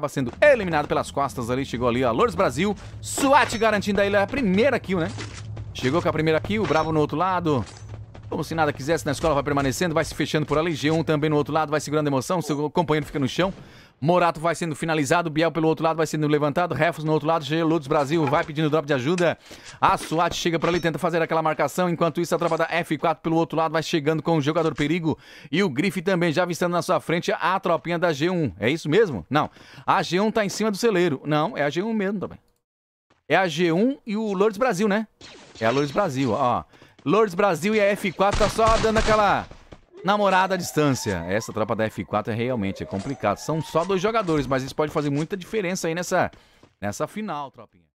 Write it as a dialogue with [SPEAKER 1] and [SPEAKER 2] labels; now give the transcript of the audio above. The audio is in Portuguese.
[SPEAKER 1] Estava sendo eliminado pelas costas ali, chegou ali a Lourdes Brasil. SWAT garantindo a ele a primeira kill, né? Chegou com a primeira kill, Bravo no outro lado. Como se nada quisesse na escola, vai permanecendo, vai se fechando por ali. G1 também no outro lado, vai segurando a emoção, seu companheiro fica no chão. Morato vai sendo finalizado, Biel pelo outro lado vai sendo levantado, Refos no outro lado, G. Lutz Brasil vai pedindo drop de ajuda. A SWAT chega por ali, tenta fazer aquela marcação, enquanto isso a tropa da F4 pelo outro lado vai chegando com o jogador perigo e o Grife também já avistando na sua frente a tropinha da G1. É isso mesmo? Não. A G1 tá em cima do celeiro. Não, é a G1 mesmo também. É a G1 e o Lourdes Brasil, né? É a Lourdes Brasil, ó. Lourdes Brasil e a F4 tá só dando aquela Namorada à distância. Essa tropa da F4 é realmente é complicado. São só dois jogadores, mas isso pode fazer muita diferença aí nessa, nessa final, tropinha.